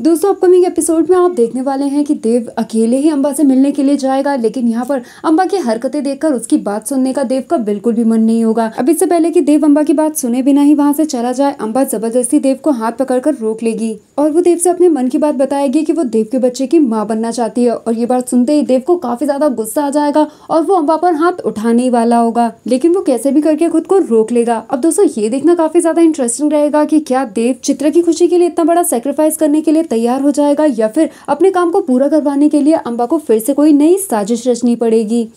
दोस्तों upcoming episode में आप देखने वाले हैं कि देव अकेले ही अंबा से मिलने के लिए जाएगा लेकिन यहाँ पर अंबा की हरकतें देखकर उसकी बात सुनने का देव का बिल्कुल भी मन नहीं होगा अब इससे पहले कि देव अंबा की बात सुने बिना ही वहाँ से चला जाए अंबा जबरदस्ती देव को हाथ पकड़कर रोक लेगी और वो देव से अपने मन की बात बताएगी की वो देव के बच्चे की माँ बनना चाहती है और ये बात सुनते ही देव को काफी ज्यादा गुस्सा आ जाएगा और वो अम्बा पर हाथ उठाने ही वाला होगा लेकिन वो कैसे भी करके खुद को रोक लेगा अब दोस्तों ये देखना काफी ज्यादा इंटरेस्टिंग रहेगा की क्या देव चित्र की खुशी के लिए इतना बड़ा सेक्रीफाइस करने के लिए तैयार हो जाएगा या फिर अपने काम को पूरा करवाने के लिए अम्बा को फिर से कोई नई साजिश रचनी पड़ेगी